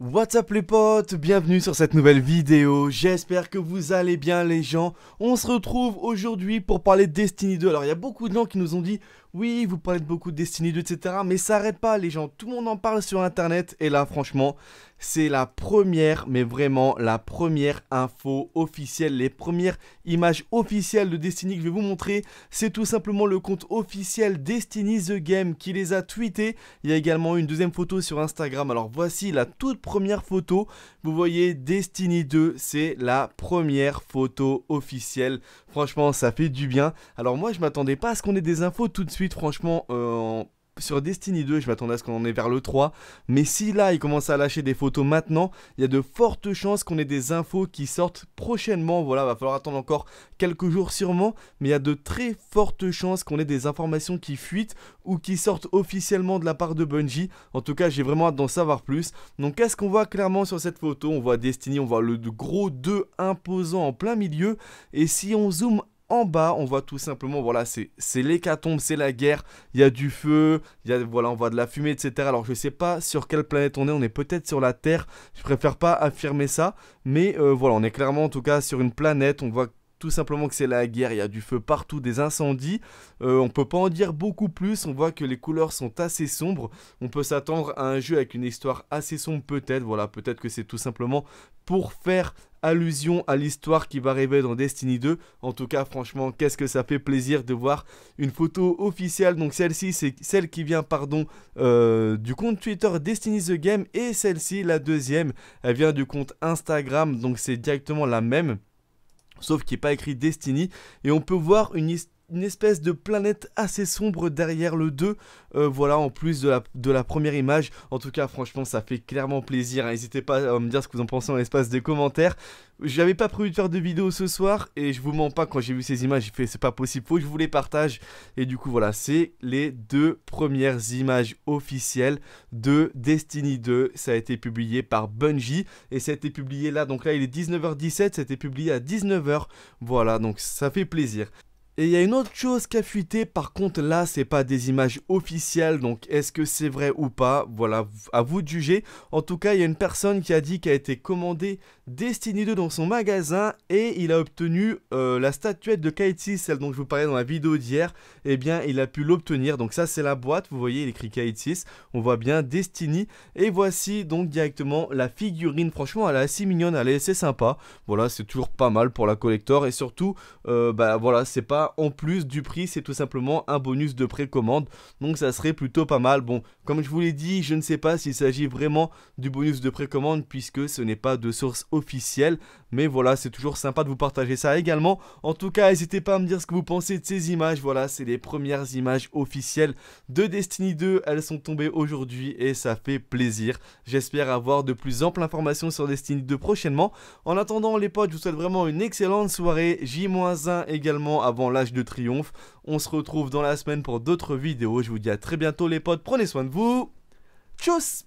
What's up les potes, bienvenue sur cette nouvelle vidéo, j'espère que vous allez bien les gens On se retrouve aujourd'hui pour parler de Destiny 2 Alors il y a beaucoup de gens qui nous ont dit oui, vous parlez beaucoup de Destiny 2, etc. Mais ça n'arrête pas, les gens. Tout le monde en parle sur Internet. Et là, franchement, c'est la première, mais vraiment la première info officielle, les premières images officielles de Destiny que je vais vous montrer. C'est tout simplement le compte officiel Destiny The Game qui les a tweetés. Il y a également une deuxième photo sur Instagram. Alors voici la toute première photo. Vous voyez Destiny 2, c'est la première photo officielle. Franchement, ça fait du bien. Alors moi, je ne m'attendais pas à ce qu'on ait des infos tout de suite franchement, euh, sur Destiny 2, je m'attendais à ce qu'on en ait vers le 3. Mais si là, il commence à lâcher des photos maintenant, il y a de fortes chances qu'on ait des infos qui sortent prochainement. Voilà, va falloir attendre encore quelques jours sûrement. Mais il y a de très fortes chances qu'on ait des informations qui fuitent ou qui sortent officiellement de la part de Bungie. En tout cas, j'ai vraiment hâte d'en savoir plus. Donc, qu'est-ce qu'on voit clairement sur cette photo On voit Destiny, on voit le gros 2 imposant en plein milieu. Et si on zoome en bas, on voit tout simplement, voilà, c'est l'hécatombe, c'est la guerre, il y a du feu, il y a, voilà, on voit de la fumée, etc. Alors, je ne sais pas sur quelle planète on est, on est peut-être sur la Terre, je préfère pas affirmer ça, mais euh, voilà, on est clairement en tout cas sur une planète, on voit tout simplement que c'est la guerre, il y a du feu partout, des incendies. On euh, on peut pas en dire beaucoup plus, on voit que les couleurs sont assez sombres. On peut s'attendre à un jeu avec une histoire assez sombre peut-être, voilà, peut-être que c'est tout simplement pour faire allusion à l'histoire qui va arriver dans Destiny 2. En tout cas, franchement, qu'est-ce que ça fait plaisir de voir une photo officielle. Donc celle-ci, c'est celle qui vient, pardon, euh, du compte Twitter Destiny the Game et celle-ci, la deuxième, elle vient du compte Instagram. Donc c'est directement la même sauf qu'il n'est pas écrit Destiny, et on peut voir une, histoire une espèce de planète assez sombre derrière le 2. Euh, voilà, en plus de la, de la, première image. En tout cas, franchement, ça fait clairement plaisir. Hein. N'hésitez pas à me dire ce que vous en pensez en espace des commentaires. J'avais pas prévu de faire de vidéo ce soir et je vous mens pas quand j'ai vu ces images, j'ai fait c'est pas possible, faut que je vous les partage. Et du coup voilà, c'est les deux premières images officielles de Destiny 2. Ça a été publié par Bungie et ça a été publié là, donc là il est 19h17, ça publié à 19h. Voilà, donc ça fait plaisir. Et il y a une autre chose qui a fuité, par contre là c'est pas des images officielles, donc est-ce que c'est vrai ou pas, voilà, à vous de juger. En tout cas, il y a une personne qui a dit qu'elle a été commandée Destiny 2 dans son magasin et il a obtenu euh, la statuette de 6 celle dont je vous parlais dans la vidéo d'hier, et eh bien il a pu l'obtenir, donc ça c'est la boîte, vous voyez il écrit 6 on voit bien Destiny, et voici donc directement la figurine, franchement elle est assez mignonne, elle est assez sympa, voilà c'est toujours pas mal pour la collector, et surtout, euh, bah voilà c'est pas en plus du prix, c'est tout simplement un bonus de précommande. Donc ça serait plutôt pas mal. Bon, comme je vous l'ai dit, je ne sais pas s'il s'agit vraiment du bonus de précommande puisque ce n'est pas de source officielle. Mais voilà, c'est toujours sympa de vous partager ça également. En tout cas, n'hésitez pas à me dire ce que vous pensez de ces images. Voilà, c'est les premières images officielles de Destiny 2. Elles sont tombées aujourd'hui et ça fait plaisir. J'espère avoir de plus amples informations sur Destiny 2 prochainement. En attendant les potes, je vous souhaite vraiment une excellente soirée. J-1 également avant l'âge de triomphe. On se retrouve dans la semaine pour d'autres vidéos. Je vous dis à très bientôt les potes, prenez soin de vous. Tchuss